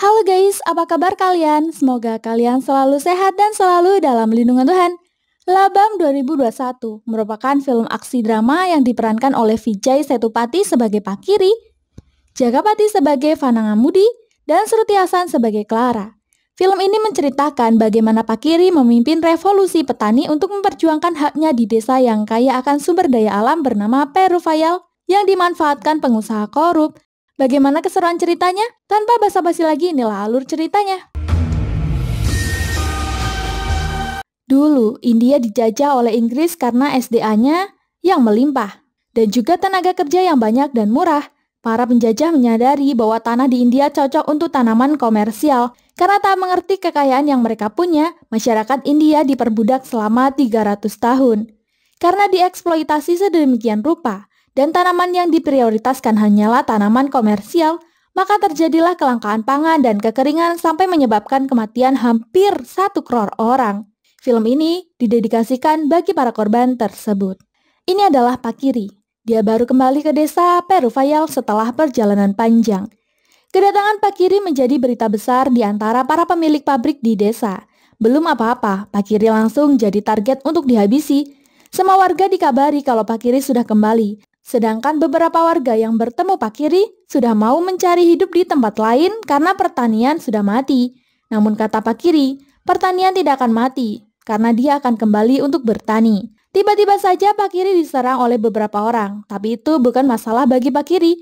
Halo guys, apa kabar kalian? Semoga kalian selalu sehat dan selalu dalam lindungan Tuhan. Labam 2021 merupakan film aksi drama yang diperankan oleh Vijay Setupati sebagai Pakiri, Jagapati sebagai Fanangamudi, dan Sruti Hasan sebagai Clara. Film ini menceritakan bagaimana Pakiri memimpin revolusi petani untuk memperjuangkan haknya di desa yang kaya akan sumber daya alam bernama Perufayal yang dimanfaatkan pengusaha korup Bagaimana keseruan ceritanya? Tanpa basa-basi lagi, inilah alur ceritanya. Dulu, India dijajah oleh Inggris karena SDA-nya yang melimpah, dan juga tenaga kerja yang banyak dan murah. Para penjajah menyadari bahwa tanah di India cocok untuk tanaman komersial. Karena tak mengerti kekayaan yang mereka punya, masyarakat India diperbudak selama 300 tahun. Karena dieksploitasi sedemikian rupa, dan tanaman yang diprioritaskan hanyalah tanaman komersial, maka terjadilah kelangkaan pangan dan kekeringan sampai menyebabkan kematian hampir satu kror orang. Film ini didedikasikan bagi para korban tersebut. Ini adalah Pak Kiri. Dia baru kembali ke desa Perufayal setelah perjalanan panjang. Kedatangan Pak Kiri menjadi berita besar di antara para pemilik pabrik di desa. Belum apa-apa, Pak Kiri langsung jadi target untuk dihabisi. Semua warga dikabari kalau Pak Kiri sudah kembali. Sedangkan beberapa warga yang bertemu Pak Kiri sudah mau mencari hidup di tempat lain karena pertanian sudah mati. Namun kata Pak Kiri, pertanian tidak akan mati karena dia akan kembali untuk bertani. Tiba-tiba saja Pak Kiri diserang oleh beberapa orang, tapi itu bukan masalah bagi Pak Kiri.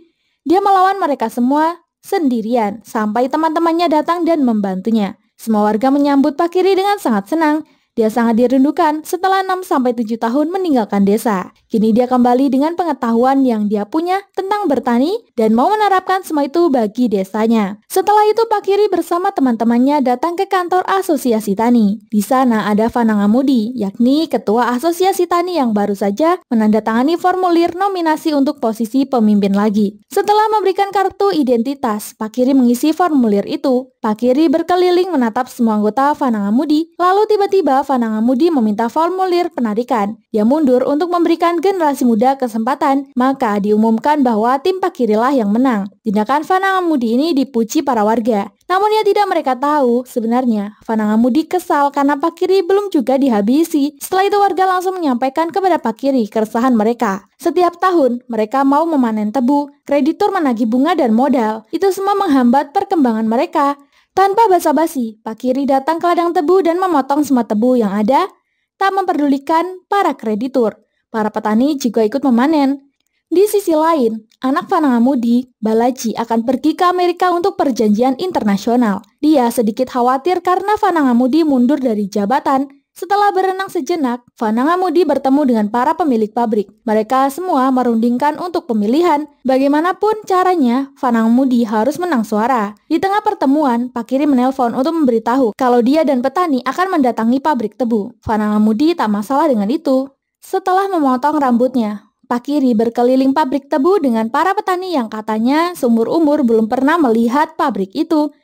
Dia melawan mereka semua sendirian sampai teman-temannya datang dan membantunya. Semua warga menyambut Pak Kiri dengan sangat senang dia sangat dirindukan setelah 6-7 tahun meninggalkan desa. Kini dia kembali dengan pengetahuan yang dia punya tentang bertani dan mau menerapkan semua itu bagi desanya. Setelah itu Pak Kiri bersama teman-temannya datang ke kantor Asosiasi Tani. Di sana ada Fanangamudi, yakni Ketua Asosiasi Tani yang baru saja menandatangani formulir nominasi untuk posisi pemimpin lagi. Setelah memberikan kartu identitas, Pak Kiri mengisi formulir itu. Pakiri berkeliling menatap semua anggota Mudi, lalu tiba-tiba Mudi meminta formulir penarikan. Dia mundur untuk memberikan generasi muda kesempatan, maka diumumkan bahwa tim Pakirilah yang menang. Tindakan Mudi ini dipuji para warga. Namun ia ya tidak mereka tahu, sebenarnya Mudi kesal karena Pakiri belum juga dihabisi. Setelah itu warga langsung menyampaikan kepada Pakiri keresahan mereka. Setiap tahun, mereka mau memanen tebu, kreditur menagih bunga dan modal. Itu semua menghambat perkembangan mereka. Tanpa basa-basi, Pak Kiri datang ke ladang tebu dan memotong semua tebu yang ada, tak memperdulikan para kreditur. Para petani juga ikut memanen. Di sisi lain, anak Mudi, Balaji akan pergi ke Amerika untuk perjanjian internasional. Dia sedikit khawatir karena Mudi mundur dari jabatan setelah berenang sejenak, Vananga Mudi bertemu dengan para pemilik pabrik. Mereka semua merundingkan untuk pemilihan. Bagaimanapun caranya, Vananga Mudi harus menang suara. Di tengah pertemuan, Pak Kiri menelpon untuk memberitahu kalau dia dan petani akan mendatangi pabrik tebu. Vananga Mudi tak masalah dengan itu. Setelah memotong rambutnya, Pak Kiri berkeliling pabrik tebu dengan para petani yang katanya seumur umur belum pernah melihat pabrik itu.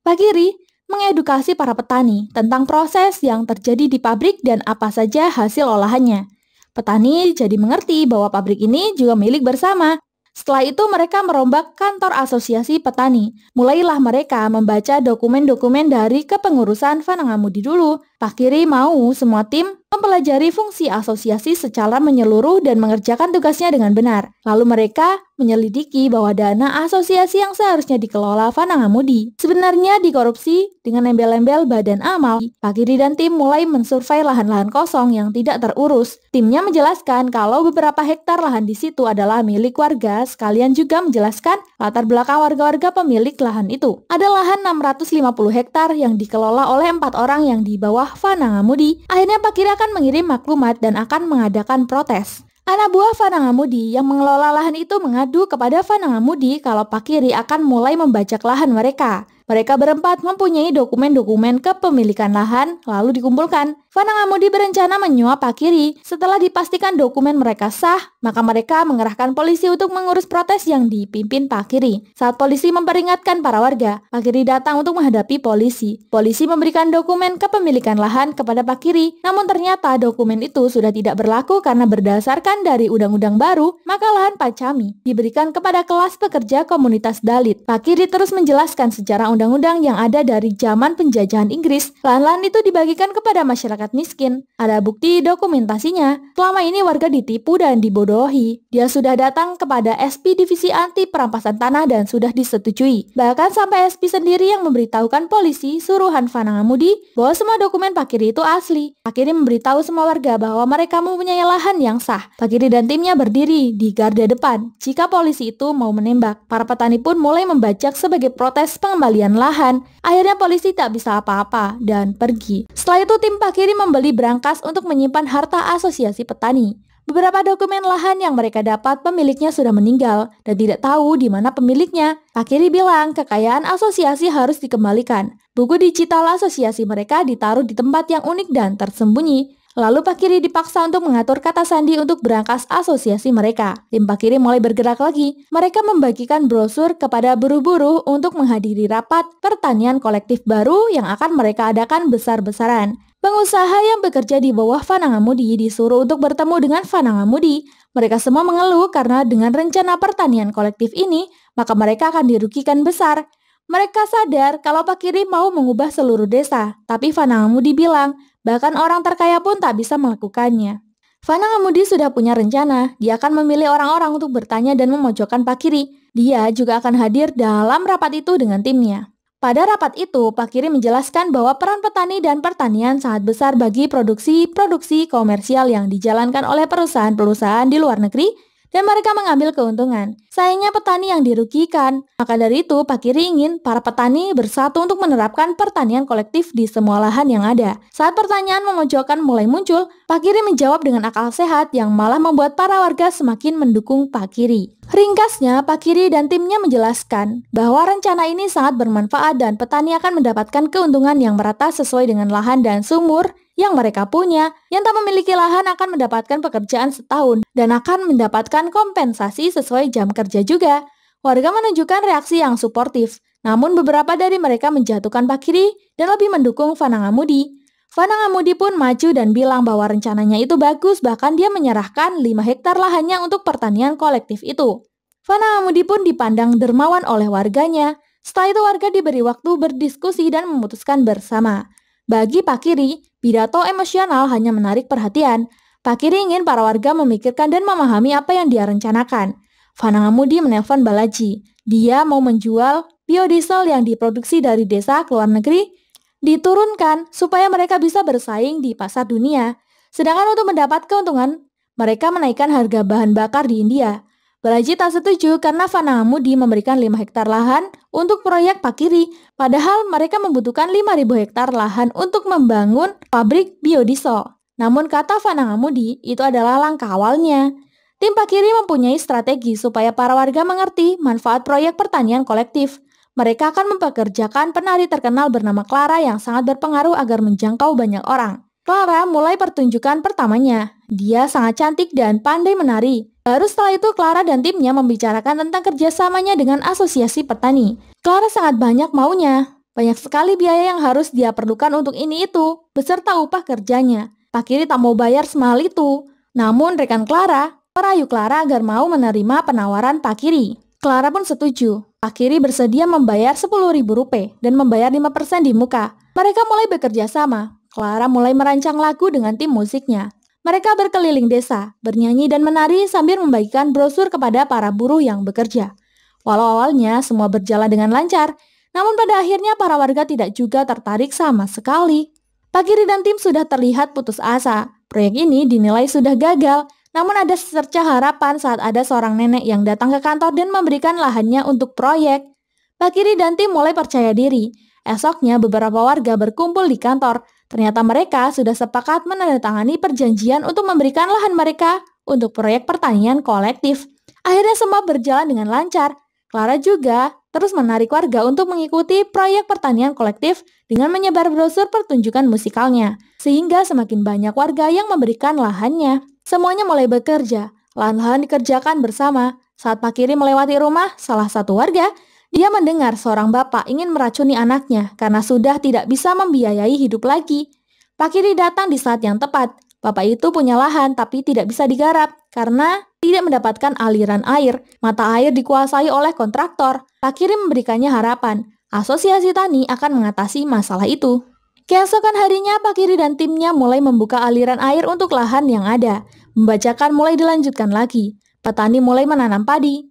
Pak Kiri, mengedukasi para petani tentang proses yang terjadi di pabrik dan apa saja hasil olahannya. Petani jadi mengerti bahwa pabrik ini juga milik bersama. Setelah itu mereka merombak kantor asosiasi petani. Mulailah mereka membaca dokumen-dokumen dari kepengurusan Vanangamudi dulu, Pak Kiri mau semua tim mempelajari fungsi asosiasi secara menyeluruh dan mengerjakan tugasnya dengan benar. Lalu mereka menyelidiki bahwa dana asosiasi yang seharusnya dikelola Ngamudi sebenarnya dikorupsi dengan embel-embel badan amal. Pak Kiri dan tim mulai mensurvei lahan-lahan kosong yang tidak terurus. Timnya menjelaskan kalau beberapa hektar lahan di situ adalah milik warga, sekalian juga menjelaskan latar belakang warga-warga pemilik lahan itu. Ada lahan 650 hektar yang dikelola oleh empat orang yang di bawah Fana Ngamudi, akhirnya Kira akan mengirim maklumat dan akan mengadakan protes. Anak buah Fana Ngamudi yang mengelola lahan itu mengadu kepada Fana Ngamudi kalau Kiri akan mulai membajak lahan mereka. Mereka berempat mempunyai dokumen-dokumen kepemilikan lahan lalu dikumpulkan. Ngamudi berencana menyuap Pak Kiri. Setelah dipastikan dokumen mereka sah, maka mereka mengerahkan polisi untuk mengurus protes yang dipimpin Pak Kiri. Saat polisi memperingatkan para warga, Pak Kiri datang untuk menghadapi polisi. Polisi memberikan dokumen kepemilikan lahan kepada Pak Kiri, namun ternyata dokumen itu sudah tidak berlaku karena berdasarkan dari undang-undang baru, maka lahan Pacami diberikan kepada kelas pekerja komunitas Dalit. Pak Kiri terus menjelaskan secara undang-undang yang ada dari zaman penjajahan Inggris, lahan-lahan itu dibagikan kepada masyarakat miskin. Ada bukti dokumentasinya. Selama ini warga ditipu dan dibodohi. Dia sudah datang kepada SP Divisi Anti Perampasan Tanah dan sudah disetujui. Bahkan sampai SP sendiri yang memberitahukan polisi suruhan Amudi bahwa semua dokumen Pakiri itu asli. Pakiri memberitahu semua warga bahwa mereka mempunyai lahan yang sah. Pakiri dan timnya berdiri di garda depan jika polisi itu mau menembak. Para petani pun mulai membajak sebagai protes pengembalian lahan. Akhirnya polisi tak bisa apa-apa dan pergi. Setelah itu tim Pak Kiri membeli brankas untuk menyimpan harta asosiasi petani. Beberapa dokumen lahan yang mereka dapat pemiliknya sudah meninggal dan tidak tahu di mana pemiliknya. Pak Kiri bilang kekayaan asosiasi harus dikembalikan. Buku digital asosiasi mereka ditaruh di tempat yang unik dan tersembunyi. Lalu Pak Kiri dipaksa untuk mengatur kata sandi untuk berangkas asosiasi mereka. Tim Pak Kiri mulai bergerak lagi. Mereka membagikan brosur kepada buru-buru untuk menghadiri rapat pertanian kolektif baru yang akan mereka adakan besar-besaran. Pengusaha yang bekerja di bawah Fanangamudi disuruh untuk bertemu dengan Fanangamudi. Mereka semua mengeluh karena dengan rencana pertanian kolektif ini, maka mereka akan dirugikan besar. Mereka sadar kalau Pak Kiri mau mengubah seluruh desa, tapi Fanangamudi bilang, Bahkan orang terkaya pun tak bisa melakukannya. Fana Ngamudi sudah punya rencana, dia akan memilih orang-orang untuk bertanya dan memojokkan Pak Kiri. Dia juga akan hadir dalam rapat itu dengan timnya. Pada rapat itu, Pak Kiri menjelaskan bahwa peran petani dan pertanian sangat besar bagi produksi-produksi komersial yang dijalankan oleh perusahaan-perusahaan di luar negeri dan mereka mengambil keuntungan. Sayangnya petani yang dirugikan. Maka dari itu, Pak Kiri ingin para petani bersatu untuk menerapkan pertanian kolektif di semua lahan yang ada. Saat pertanyaan memojokkan mulai muncul, Pak Kiri menjawab dengan akal sehat yang malah membuat para warga semakin mendukung Pak Kiri. Ringkasnya, Pak Kiri dan timnya menjelaskan bahwa rencana ini sangat bermanfaat dan petani akan mendapatkan keuntungan yang merata sesuai dengan lahan dan sumur yang mereka punya. Yang tak memiliki lahan akan mendapatkan pekerjaan setahun dan akan mendapatkan kompensasi sesuai jam kerja bekerja juga. Warga menunjukkan reaksi yang suportif, namun beberapa dari mereka menjatuhkan Pak Kiri dan lebih mendukung Fana Ngamudi. Fana Ngamudi pun maju dan bilang bahwa rencananya itu bagus, bahkan dia menyerahkan 5 hektar lahannya untuk pertanian kolektif itu. Fana Ngamudi pun dipandang dermawan oleh warganya. Setelah itu warga diberi waktu berdiskusi dan memutuskan bersama. Bagi Pak Kiri, pidato emosional hanya menarik perhatian. Pak Kiri ingin para warga memikirkan dan memahami apa yang dia rencanakan. Fanangamudi menelpon Balaji. Dia mau menjual biodiesel yang diproduksi dari desa ke luar negeri diturunkan supaya mereka bisa bersaing di pasar dunia. Sedangkan untuk mendapat keuntungan, mereka menaikkan harga bahan bakar di India. Balaji tak setuju karena Fanangamudi memberikan 5 hektar lahan untuk proyek Pakiri, padahal mereka membutuhkan 5.000 hektar lahan untuk membangun pabrik biodiesel. Namun kata Fanangamudi, itu adalah langkah awalnya. Tim Pakiri mempunyai strategi supaya para warga mengerti manfaat proyek pertanian kolektif. Mereka akan mempekerjakan penari terkenal bernama Clara yang sangat berpengaruh agar menjangkau banyak orang. Clara mulai pertunjukan pertamanya. Dia sangat cantik dan pandai menari. Baru setelah itu Clara dan timnya membicarakan tentang kerjasamanya dengan asosiasi petani. Clara sangat banyak maunya. Banyak sekali biaya yang harus dia perlukan untuk ini itu, beserta upah kerjanya. Pakiri tak mau bayar semal itu. Namun rekan Clara, merayu Clara agar mau menerima penawaran Pak Kiri. Clara pun setuju. Pak Kiri bersedia membayar Rp10.000 dan membayar 5% di muka. Mereka mulai bekerja sama. Clara mulai merancang lagu dengan tim musiknya. Mereka berkeliling desa, bernyanyi dan menari sambil membagikan brosur kepada para buruh yang bekerja. Walau awalnya semua berjalan dengan lancar, namun pada akhirnya para warga tidak juga tertarik sama sekali. Pak Kiri dan tim sudah terlihat putus asa. Proyek ini dinilai sudah gagal namun ada secerca harapan saat ada seorang nenek yang datang ke kantor dan memberikan lahannya untuk proyek. Pak Kiri dan tim mulai percaya diri. Esoknya beberapa warga berkumpul di kantor. Ternyata mereka sudah sepakat menandatangani perjanjian untuk memberikan lahan mereka untuk proyek pertanian kolektif. Akhirnya semua berjalan dengan lancar. Clara juga terus menarik warga untuk mengikuti proyek pertanian kolektif dengan menyebar brosur pertunjukan musikalnya, sehingga semakin banyak warga yang memberikan lahannya. Semuanya mulai bekerja, lahan-lahan dikerjakan bersama. Saat Pak Kiri melewati rumah salah satu warga, dia mendengar seorang bapak ingin meracuni anaknya karena sudah tidak bisa membiayai hidup lagi. Pak Kiri datang di saat yang tepat. Bapak itu punya lahan tapi tidak bisa digarap karena tidak mendapatkan aliran air. Mata air dikuasai oleh kontraktor. Pak Kiri memberikannya harapan, asosiasi tani akan mengatasi masalah itu. Keesokan harinya, Pak Kiri dan timnya mulai membuka aliran air untuk lahan yang ada. Membacakan mulai dilanjutkan lagi. Petani mulai menanam padi.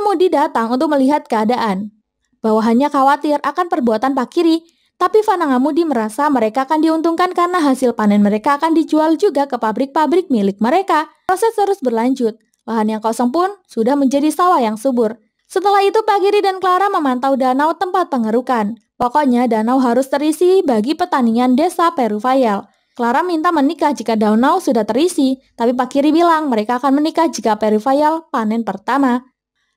Mudi datang untuk melihat keadaan. Bawahannya khawatir akan perbuatan Pak Kiri, tapi Mudi merasa mereka akan diuntungkan karena hasil panen mereka akan dijual juga ke pabrik-pabrik milik mereka. Proses terus berlanjut. Lahan yang kosong pun sudah menjadi sawah yang subur. Setelah itu Pak Kiri dan Clara memantau danau tempat pengerukan. Pokoknya danau harus terisi bagi pertanian desa Peruvial. Clara minta menikah jika danau sudah terisi, tapi Pak Kiri bilang mereka akan menikah jika Peruvial panen pertama.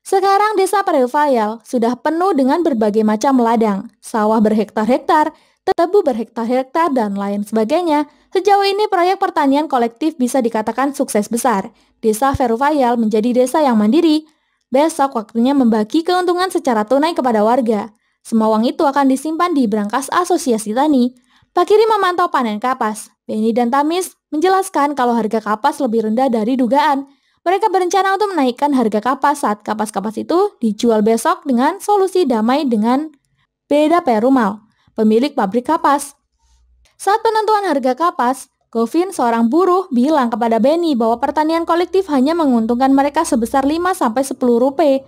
Sekarang desa Peruvial sudah penuh dengan berbagai macam ladang, sawah berhektar-hektar, tebu berhektar-hektar, dan lain sebagainya. Sejauh ini proyek pertanian kolektif bisa dikatakan sukses besar. Desa Peruvial menjadi desa yang mandiri. Besok waktunya membagi keuntungan secara tunai kepada warga. Semua uang itu akan disimpan di berangkas asosiasi tani. Pak Kiri memantau panen kapas. Benny dan Tamis menjelaskan kalau harga kapas lebih rendah dari dugaan. Mereka berencana untuk menaikkan harga kapas saat kapas-kapas itu dijual besok dengan solusi damai dengan Beda Perumal, pemilik pabrik kapas. Saat penentuan harga kapas, Govin, seorang buruh, bilang kepada Benny bahwa pertanian kolektif hanya menguntungkan mereka sebesar 5-10 rupiah.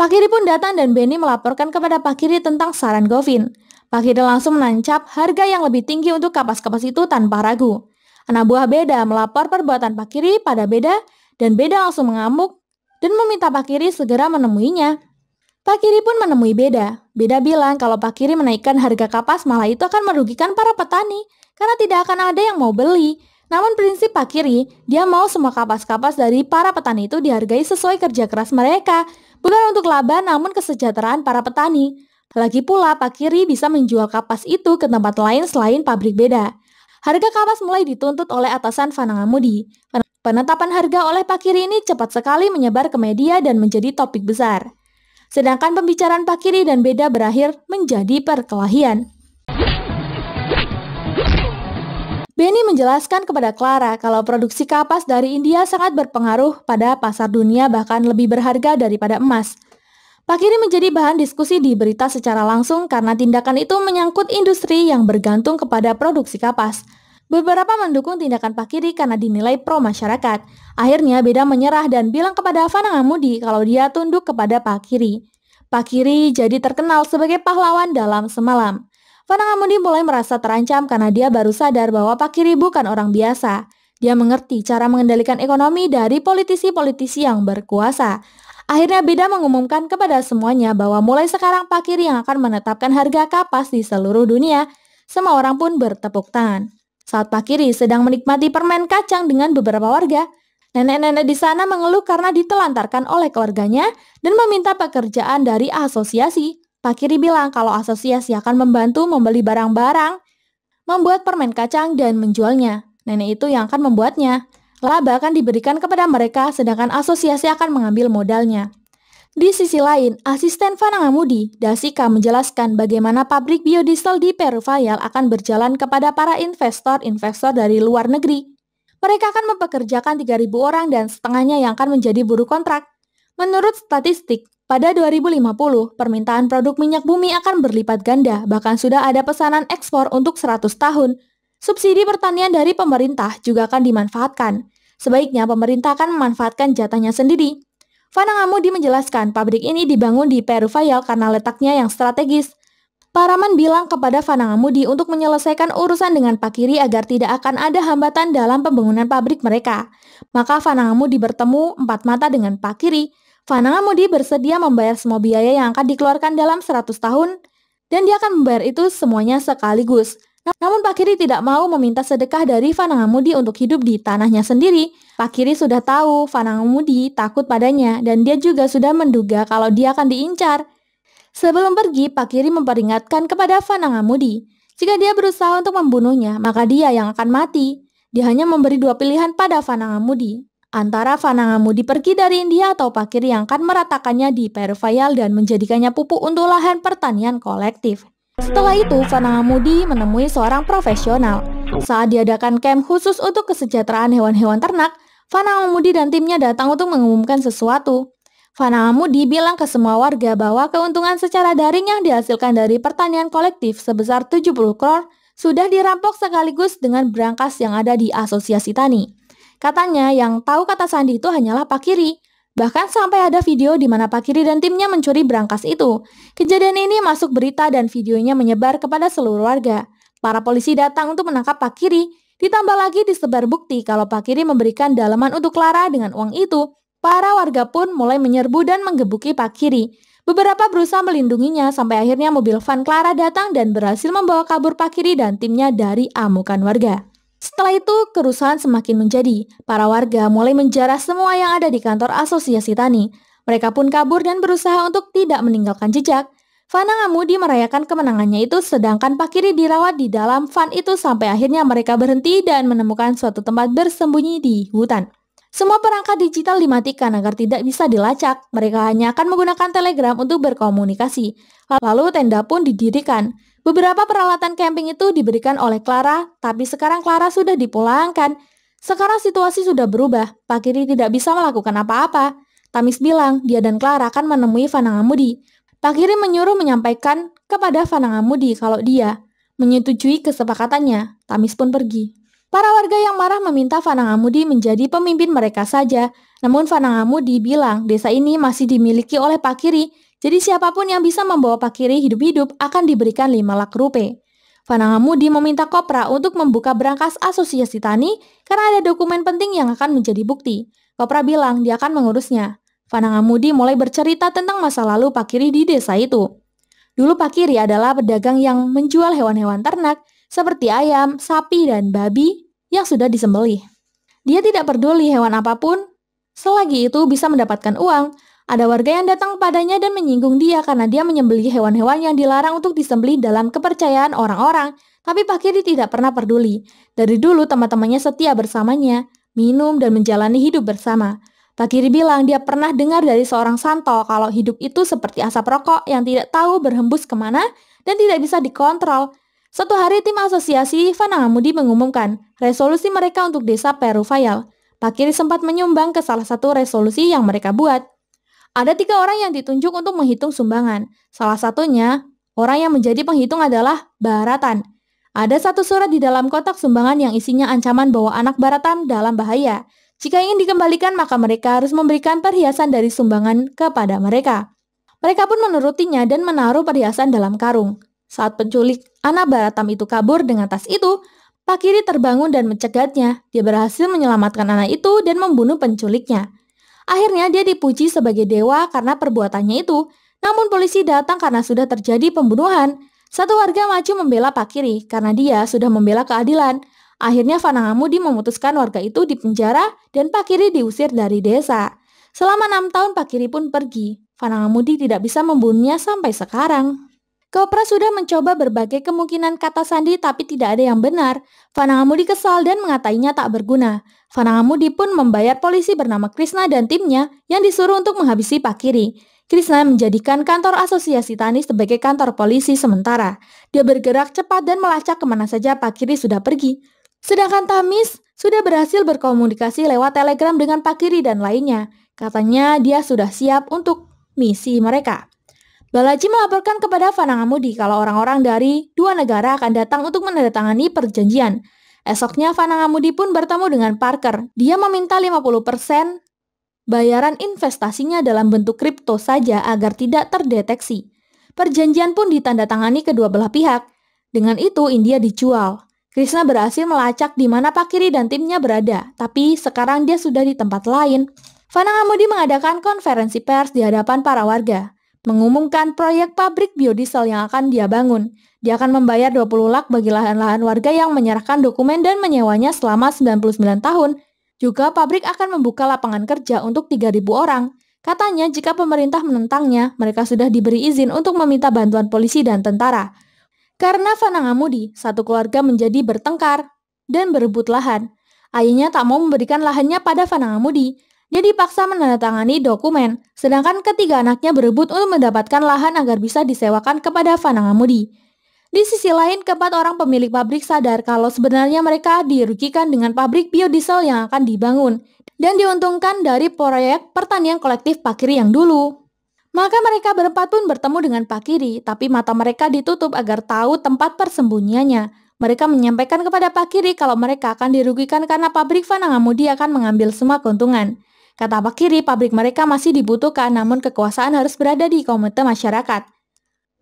Pakiri pun datang dan Benny melaporkan kepada Pakiri tentang saran Govin. Pakiri langsung menancap harga yang lebih tinggi untuk kapas-kapas itu tanpa ragu. Anak buah Beda melapor perbuatan Pakiri pada Beda dan Beda langsung mengamuk dan meminta Pakiri segera menemuinya. Pakiri pun menemui Beda. Beda bilang kalau Pakiri menaikkan harga kapas malah itu akan merugikan para petani karena tidak akan ada yang mau beli namun prinsip Pak Kiri, dia mau semua kapas-kapas dari para petani itu dihargai sesuai kerja keras mereka, bukan untuk laba namun kesejahteraan para petani. Lagi pula Pak Kiri bisa menjual kapas itu ke tempat lain selain pabrik beda. Harga kapas mulai dituntut oleh atasan Mudi. Penetapan harga oleh Pak Kiri ini cepat sekali menyebar ke media dan menjadi topik besar. Sedangkan pembicaraan Pak Kiri dan Beda berakhir menjadi perkelahian. Benny menjelaskan kepada Clara kalau produksi kapas dari India sangat berpengaruh pada pasar dunia bahkan lebih berharga daripada emas. Pak ini menjadi bahan diskusi di berita secara langsung karena tindakan itu menyangkut industri yang bergantung kepada produksi kapas. Beberapa mendukung tindakan Pak Kiri karena dinilai pro masyarakat. Akhirnya Beda menyerah dan bilang kepada Fanangamudi kalau dia tunduk kepada Pak Kiri. Pak Kiri jadi terkenal sebagai pahlawan dalam semalam. Panangamudi mulai merasa terancam karena dia baru sadar bahwa Pak Kiri bukan orang biasa. Dia mengerti cara mengendalikan ekonomi dari politisi-politisi yang berkuasa. Akhirnya Beda mengumumkan kepada semuanya bahwa mulai sekarang Pak Kiri yang akan menetapkan harga kapas di seluruh dunia. Semua orang pun bertepuk tangan. Saat Pak Kiri sedang menikmati permen kacang dengan beberapa warga, Nenek-nenek di sana mengeluh karena ditelantarkan oleh keluarganya dan meminta pekerjaan dari asosiasi. Pak Kiri bilang kalau asosiasi akan membantu membeli barang-barang, membuat permen kacang dan menjualnya. Nenek itu yang akan membuatnya. Laba akan diberikan kepada mereka sedangkan asosiasi akan mengambil modalnya. Di sisi lain, asisten Fanangamudi, Dasika menjelaskan bagaimana pabrik biodiesel di Peruvial akan berjalan kepada para investor-investor dari luar negeri. Mereka akan mempekerjakan 3.000 orang dan setengahnya yang akan menjadi buruh kontrak. Menurut statistik, pada 2050, permintaan produk minyak bumi akan berlipat ganda, bahkan sudah ada pesanan ekspor untuk 100 tahun. Subsidi pertanian dari pemerintah juga akan dimanfaatkan. Sebaiknya pemerintah akan memanfaatkan jatahnya sendiri. Fana Ngamudi menjelaskan pabrik ini dibangun di Peru Fayal karena letaknya yang strategis. Paraman bilang kepada Fana Ngamudi untuk menyelesaikan urusan dengan Pak Kiri agar tidak akan ada hambatan dalam pembangunan pabrik mereka. Maka Fana Ngamudi bertemu empat mata dengan Pak Kiri, Panangan Moody bersedia membayar semua biaya yang akan dikeluarkan dalam 100 tahun dan dia akan membayar itu semuanya sekaligus. Namun Pak Kiri tidak mau meminta sedekah dari Fanangamudi untuk hidup di tanahnya sendiri. Pak Kiri sudah tahu Fanangamudi takut padanya dan dia juga sudah menduga kalau dia akan diincar. Sebelum pergi, Pak Kiri memperingatkan kepada Fanangamudi. Jika dia berusaha untuk membunuhnya, maka dia yang akan mati. Dia hanya memberi dua pilihan pada Fanangamudi antara Vanangamudi pergi dari India atau pakir yang akan meratakannya di Peruvayal dan menjadikannya pupuk untuk lahan pertanian kolektif. Setelah itu, Vanangamudi menemui seorang profesional. Saat diadakan camp khusus untuk kesejahteraan hewan-hewan ternak, Vanangamudi dan timnya datang untuk mengumumkan sesuatu. Vanangamudi bilang ke semua warga bahwa keuntungan secara daring yang dihasilkan dari pertanian kolektif sebesar 70 kron sudah dirampok sekaligus dengan berangkas yang ada di asosiasi tani. Katanya yang tahu kata sandi itu hanyalah Pak Kiri. Bahkan sampai ada video di mana Pak Kiri dan timnya mencuri berangkas itu. Kejadian ini masuk berita dan videonya menyebar kepada seluruh warga. Para polisi datang untuk menangkap Pak Kiri. Ditambah lagi disebar bukti kalau Pak Kiri memberikan dalaman untuk Clara dengan uang itu. Para warga pun mulai menyerbu dan menggebuki Pak Kiri. Beberapa berusaha melindunginya sampai akhirnya mobil van Clara datang dan berhasil membawa kabur Pak Kiri dan timnya dari amukan warga. Setelah itu, kerusuhan semakin menjadi. Para warga mulai menjarah semua yang ada di kantor asosiasi tani. Mereka pun kabur dan berusaha untuk tidak meninggalkan jejak. Fana Ngamudi merayakan kemenangannya itu sedangkan Pakiri dirawat di dalam van itu sampai akhirnya mereka berhenti dan menemukan suatu tempat bersembunyi di hutan. Semua perangkat digital dimatikan agar tidak bisa dilacak. Mereka hanya akan menggunakan telegram untuk berkomunikasi. Lalu tenda pun didirikan. Beberapa peralatan camping itu diberikan oleh Clara, tapi sekarang Clara sudah dipulangkan. Sekarang situasi sudah berubah, Pak Kiri tidak bisa melakukan apa-apa. Tamis bilang dia dan Clara akan menemui Fanangamudi. Pak Kiri menyuruh menyampaikan kepada Fanangamudi kalau dia menyetujui kesepakatannya. Tamis pun pergi. Para warga yang marah meminta Fanangamudi menjadi pemimpin mereka saja. Namun Fanangamudi bilang desa ini masih dimiliki oleh Pak Kiri jadi siapapun yang bisa membawa Pak Kiri hidup-hidup akan diberikan 5 lak rupiah. Fanangamudi meminta Kopra untuk membuka berangkas asosiasi tani karena ada dokumen penting yang akan menjadi bukti. Kopra bilang dia akan mengurusnya. Fanangamudi mulai bercerita tentang masa lalu Pak Kiri di desa itu. Dulu Pak Kiri adalah pedagang yang menjual hewan-hewan ternak seperti ayam, sapi, dan babi yang sudah disembelih. Dia tidak peduli hewan apapun selagi itu bisa mendapatkan uang ada warga yang datang padanya dan menyinggung dia karena dia menyembeli hewan-hewan yang dilarang untuk disembeli dalam kepercayaan orang-orang. Tapi Pak Kiri tidak pernah peduli. Dari dulu teman-temannya setia bersamanya, minum dan menjalani hidup bersama. Pak Kiri bilang dia pernah dengar dari seorang santo kalau hidup itu seperti asap rokok yang tidak tahu berhembus kemana dan tidak bisa dikontrol. Satu hari tim asosiasi Fanangamudi mengumumkan resolusi mereka untuk desa Fayal. Pak Kiri sempat menyumbang ke salah satu resolusi yang mereka buat. Ada tiga orang yang ditunjuk untuk menghitung sumbangan. Salah satunya, orang yang menjadi penghitung adalah Baratan. Ada satu surat di dalam kotak sumbangan yang isinya ancaman bahwa anak Baratan dalam bahaya. Jika ingin dikembalikan, maka mereka harus memberikan perhiasan dari sumbangan kepada mereka. Mereka pun menurutinya dan menaruh perhiasan dalam karung. Saat penculik anak Baratam itu kabur dengan tas itu, Pak Kiri terbangun dan mencegatnya. Dia berhasil menyelamatkan anak itu dan membunuh penculiknya. Akhirnya dia dipuji sebagai dewa karena perbuatannya itu. Namun polisi datang karena sudah terjadi pembunuhan. Satu warga maju membela Pak Kiri karena dia sudah membela keadilan. Akhirnya Fanangamudi memutuskan warga itu dipenjara dan Pak Kiri diusir dari desa. Selama enam tahun Pak Kiri pun pergi. Fanangamudi tidak bisa membunuhnya sampai sekarang. Kopra sudah mencoba berbagai kemungkinan kata sandi tapi tidak ada yang benar. Fanangamudi kesal dan mengatainya tak berguna. Fanangamudi pun membayar polisi bernama Krishna dan timnya yang disuruh untuk menghabisi Pak Kiri. Krishna menjadikan kantor asosiasi tani sebagai kantor polisi sementara. Dia bergerak cepat dan melacak kemana saja Pak Kiri sudah pergi. Sedangkan Tamis sudah berhasil berkomunikasi lewat telegram dengan Pak Kiri dan lainnya. Katanya dia sudah siap untuk misi mereka. Balaji melaporkan kepada Fanangamudi kalau orang-orang dari dua negara akan datang untuk menandatangani perjanjian. Esoknya Fanangamudi pun bertemu dengan Parker. Dia meminta 50% bayaran investasinya dalam bentuk kripto saja agar tidak terdeteksi. Perjanjian pun ditandatangani kedua belah pihak. Dengan itu India dijual. Krishna berhasil melacak di mana Pakiri dan timnya berada, tapi sekarang dia sudah di tempat lain. Fanangamudi mengadakan konferensi pers di hadapan para warga mengumumkan proyek pabrik biodiesel yang akan dia bangun. Dia akan membayar 20 lak bagi lahan-lahan warga yang menyerahkan dokumen dan menyewanya selama 99 tahun. Juga pabrik akan membuka lapangan kerja untuk 3.000 orang. Katanya jika pemerintah menentangnya, mereka sudah diberi izin untuk meminta bantuan polisi dan tentara. Karena Fanangamudi, satu keluarga menjadi bertengkar dan berebut lahan. Ayahnya tak mau memberikan lahannya pada Fanangamudi, dia dipaksa menandatangani dokumen, sedangkan ketiga anaknya berebut untuk mendapatkan lahan agar bisa disewakan kepada Fanangamudi. Di sisi lain, keempat orang pemilik pabrik sadar kalau sebenarnya mereka dirugikan dengan pabrik biodiesel yang akan dibangun dan diuntungkan dari proyek pertanian kolektif Pakiri yang dulu. Maka mereka berempat pun bertemu dengan Pakiri, tapi mata mereka ditutup agar tahu tempat persembunyiannya. Mereka menyampaikan kepada Pakiri kalau mereka akan dirugikan karena pabrik Fanangamudi akan mengambil semua keuntungan. Kata Pak Kiri, pabrik mereka masih dibutuhkan namun kekuasaan harus berada di komite masyarakat.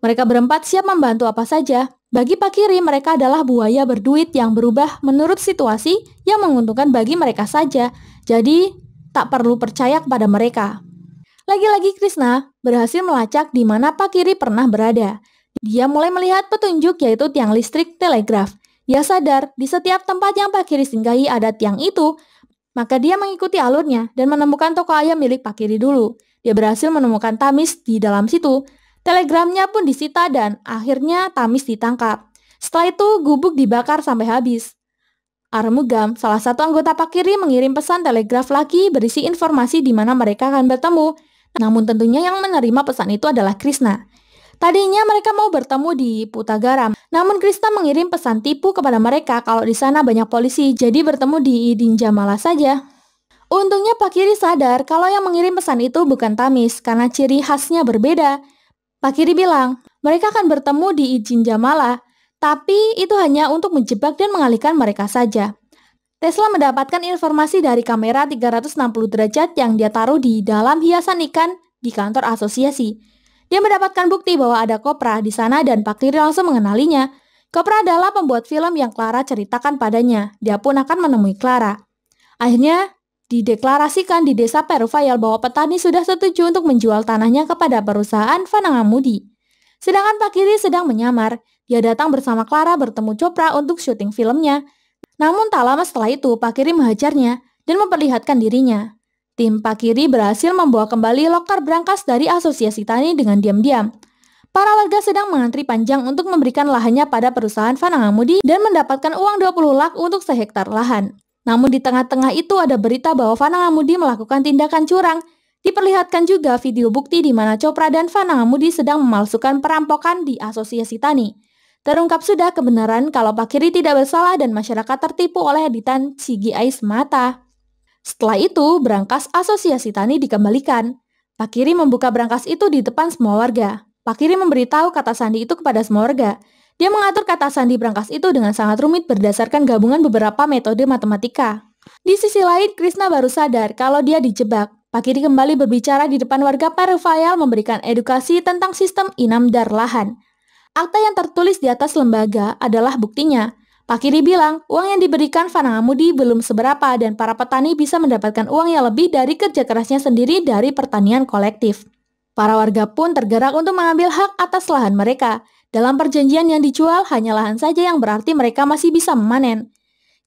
Mereka berempat siap membantu apa saja. Bagi Pak Kiri, mereka adalah buaya berduit yang berubah menurut situasi yang menguntungkan bagi mereka saja. Jadi, tak perlu percaya kepada mereka. Lagi-lagi Krishna berhasil melacak di mana Pak Kiri pernah berada. Dia mulai melihat petunjuk yaitu tiang listrik telegraf. Dia sadar di setiap tempat yang Pak Kiri singgahi ada tiang itu, maka dia mengikuti alurnya dan menemukan toko ayam milik Pak Kiri dulu. Dia berhasil menemukan Tamis di dalam situ. Telegramnya pun disita dan akhirnya Tamis ditangkap. Setelah itu gubuk dibakar sampai habis. Armugam, salah satu anggota Pak Kiri mengirim pesan telegraf lagi berisi informasi di mana mereka akan bertemu. Namun tentunya yang menerima pesan itu adalah Krishna. Tadinya mereka mau bertemu di Putagaram, namun Krista mengirim pesan tipu kepada mereka kalau di sana banyak polisi, jadi bertemu di Dinjamala saja. Untungnya Pak Kiri sadar kalau yang mengirim pesan itu bukan Tamis karena ciri khasnya berbeda. Pak Kiri bilang, mereka akan bertemu di Jinjamala, tapi itu hanya untuk menjebak dan mengalihkan mereka saja. Tesla mendapatkan informasi dari kamera 360 derajat yang dia taruh di dalam hiasan ikan di kantor asosiasi. Dia mendapatkan bukti bahwa ada Kopra di sana dan Pak Kiri langsung mengenalinya. Kopra adalah pembuat film yang Clara ceritakan padanya. Dia pun akan menemui Clara. Akhirnya, dideklarasikan di desa Peruvial bahwa petani sudah setuju untuk menjual tanahnya kepada perusahaan Vanangamudi. Sedangkan Pak Kiri sedang menyamar. Dia datang bersama Clara bertemu Chopra untuk syuting filmnya. Namun tak lama setelah itu, Pak Kiri menghajarnya dan memperlihatkan dirinya. Tim Pakiri berhasil membawa kembali loker berangkas dari asosiasi tani dengan diam-diam. Para warga sedang mengantri panjang untuk memberikan lahannya pada perusahaan Fanangamudi dan mendapatkan uang 20 lak untuk sehektar lahan. Namun di tengah-tengah itu ada berita bahwa Fanangamudi melakukan tindakan curang. Diperlihatkan juga video bukti di mana Copra dan Fanangamudi sedang memalsukan perampokan di asosiasi tani. Terungkap sudah kebenaran kalau Pakiri tidak bersalah dan masyarakat tertipu oleh editan Ais Mata. Setelah itu, brankas asosiasi tani dikembalikan. Pak Kiri membuka brankas itu di depan semua warga. Pak Kiri memberitahu kata sandi itu kepada semua warga. Dia mengatur kata sandi brankas itu dengan sangat rumit berdasarkan gabungan beberapa metode matematika. Di sisi lain, Krishna baru sadar kalau dia dijebak. Pak Kiri kembali berbicara di depan warga Pak memberikan edukasi tentang sistem inam dar lahan. Akta yang tertulis di atas lembaga adalah buktinya. Pak Kiri bilang, uang yang diberikan Fanangamudi belum seberapa dan para petani bisa mendapatkan uang yang lebih dari kerja kerasnya sendiri dari pertanian kolektif. Para warga pun tergerak untuk mengambil hak atas lahan mereka. Dalam perjanjian yang dijual, hanya lahan saja yang berarti mereka masih bisa memanen.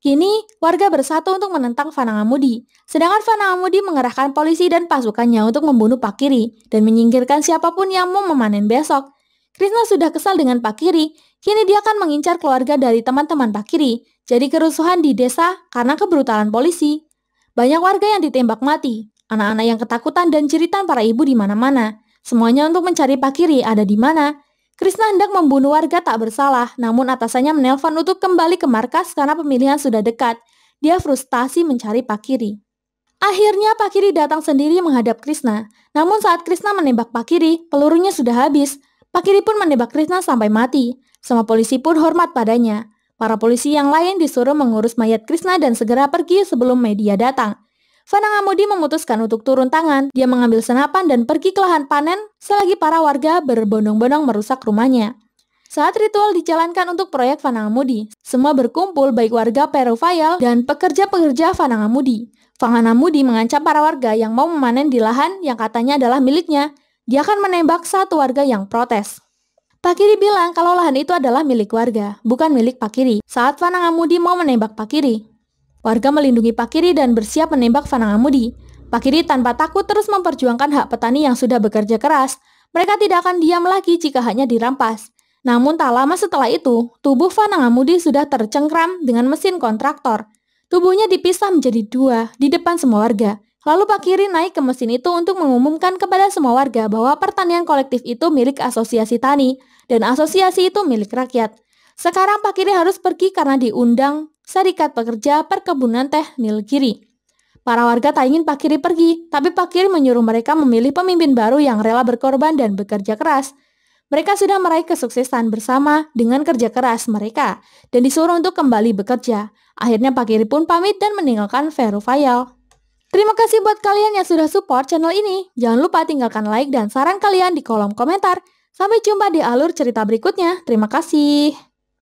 Kini, warga bersatu untuk menentang Fanangamudi. Sedangkan Fanangamudi mengerahkan polisi dan pasukannya untuk membunuh Pak Kiri dan menyingkirkan siapapun yang mau memanen besok. Krishna sudah kesal dengan Pak Kiri, kini dia akan mengincar keluarga dari teman-teman Pak Kiri. Jadi kerusuhan di desa karena kebrutalan polisi. Banyak warga yang ditembak mati, anak-anak yang ketakutan dan jeritan para ibu di mana-mana. Semuanya untuk mencari Pak Kiri ada di mana. Krishna hendak membunuh warga tak bersalah, namun atasannya menelpon untuk kembali ke markas karena pemilihan sudah dekat. Dia frustasi mencari Pak Kiri. Akhirnya Pak Kiri datang sendiri menghadap Krishna. Namun saat Krishna menembak Pak Kiri, pelurunya sudah habis. Pakiri pun menebak Krishna sampai mati. Semua polisi pun hormat padanya. Para polisi yang lain disuruh mengurus mayat Krishna dan segera pergi sebelum media datang. Vanangamudi memutuskan untuk turun tangan. Dia mengambil senapan dan pergi ke lahan panen selagi para warga berbondong-bondong merusak rumahnya. Saat ritual dijalankan untuk proyek Vanangamudi, semua berkumpul baik warga Peruvayal dan pekerja-pekerja Vanangamudi. Vanangamudi mengancam para warga yang mau memanen di lahan yang katanya adalah miliknya dia akan menembak satu warga yang protes. Pakiri bilang kalau lahan itu adalah milik warga, bukan milik Pakiri. Saat Fanangamudi mau menembak Pakiri, warga melindungi Pakiri dan bersiap menembak Fanangamudi. Pakiri tanpa takut terus memperjuangkan hak petani yang sudah bekerja keras. Mereka tidak akan diam lagi jika haknya dirampas. Namun tak lama setelah itu, tubuh Fanangamudi sudah tercengkram dengan mesin kontraktor. Tubuhnya dipisah menjadi dua di depan semua warga. Lalu Pak Kiri naik ke mesin itu untuk mengumumkan kepada semua warga bahwa pertanian kolektif itu milik asosiasi tani dan asosiasi itu milik rakyat. Sekarang Pak Kiri harus pergi karena diundang Serikat Pekerja Perkebunan Teh Nilgiri. Para warga tak ingin Pak Kiri pergi, tapi Pak Kiri menyuruh mereka memilih pemimpin baru yang rela berkorban dan bekerja keras. Mereka sudah meraih kesuksesan bersama dengan kerja keras mereka dan disuruh untuk kembali bekerja. Akhirnya Pak Kiri pun pamit dan meninggalkan Veru Fayal. Terima kasih buat kalian yang sudah support channel ini. Jangan lupa tinggalkan like dan saran kalian di kolom komentar. Sampai jumpa di alur cerita berikutnya. Terima kasih.